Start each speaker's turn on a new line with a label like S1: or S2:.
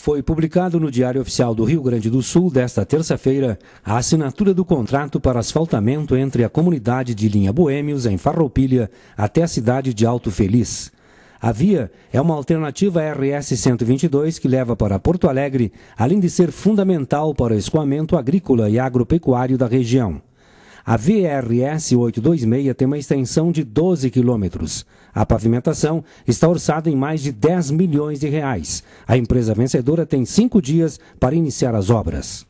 S1: Foi publicado no Diário Oficial do Rio Grande do Sul desta terça-feira a assinatura do contrato para asfaltamento entre a comunidade de Linha Boêmios, em Farroupilha, até a cidade de Alto Feliz. A via é uma alternativa RS-122 que leva para Porto Alegre, além de ser fundamental para o escoamento agrícola e agropecuário da região. A VRS 826 tem uma extensão de 12 quilômetros. A pavimentação está orçada em mais de 10 milhões de reais. A empresa vencedora tem cinco dias para iniciar as obras.